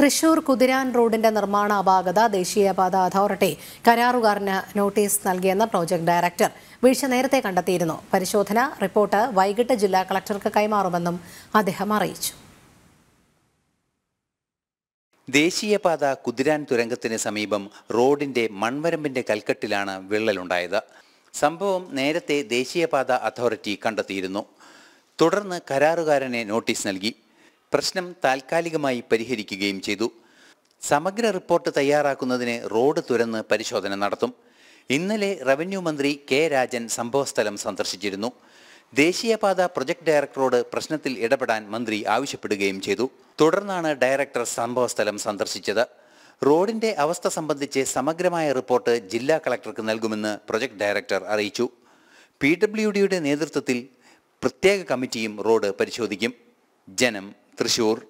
തൃശൂർ കുതിരാൻ റോഡിന്റെ നിർമ്മാണ അപാകത ദേശീയപാത അതോറിറ്റി കരാറുകാരന് നോട്ടീസ് നൽകിയെന്ന് പ്രോജക്ട് ഡയറക്ടർ വീഴ്ച നേരത്തെ കണ്ടെത്തിയിരുന്നു പരിശോധന റിപ്പോർട്ട് വൈകിട്ട് ജില്ലാ കളക്ടർക്ക് കൈമാറുമെന്നും അദ്ദേഹം അറിയിച്ചു ദേശീയപാത കുതിരാൻ തുരങ്കത്തിന് സമീപം റോഡിന്റെ മൺവരമ്പിന്റെ കൽക്കെട്ടിലാണ് വിള്ളലുണ്ടായത് സംഭവം നേരത്തെ ദേശീയപാത അതോറിറ്റി കണ്ടെത്തിയിരുന്നു തുടർന്ന് കരാറുകാരനെ നോട്ടീസ് നൽകി പ്രശ്നം താൽക്കാലികമായി പരിഹരിക്കുകയും ചെയ്തു സമഗ്ര റിപ്പോർട്ട് തയ്യാറാക്കുന്നതിന് റോഡ് തുരന്ന് പരിശോധന നടത്തും ഇന്നലെ റവന്യൂ മന്ത്രി കെ രാജൻ സംഭവസ്ഥലം സന്ദർശിച്ചിരുന്നു ദേശീയപാത പ്രൊജക്ട് ഡയറക്ടറോട് പ്രശ്നത്തിൽ ഇടപെടാൻ മന്ത്രി ആവശ്യപ്പെടുകയും ചെയ്തു തുടർന്നാണ് ഡയറക്ടർ സംഭവസ്ഥലം സന്ദർശിച്ചത് റോഡിന്റെ അവസ്ഥ സംബന്ധിച്ച് സമഗ്രമായ റിപ്പോർട്ട് ജില്ലാ കളക്ടർക്ക് നൽകുമെന്ന് പ്രൊജക്ട് ഡയറക്ടർ അറിയിച്ചു പി ഡബ്ല്യു ഡിയുടെ നേതൃത്വത്തിൽ പ്രത്യേക കമ്മിറ്റിയും റോഡ് പരിശോധിക്കും ജനം തൃശ്ശൂർ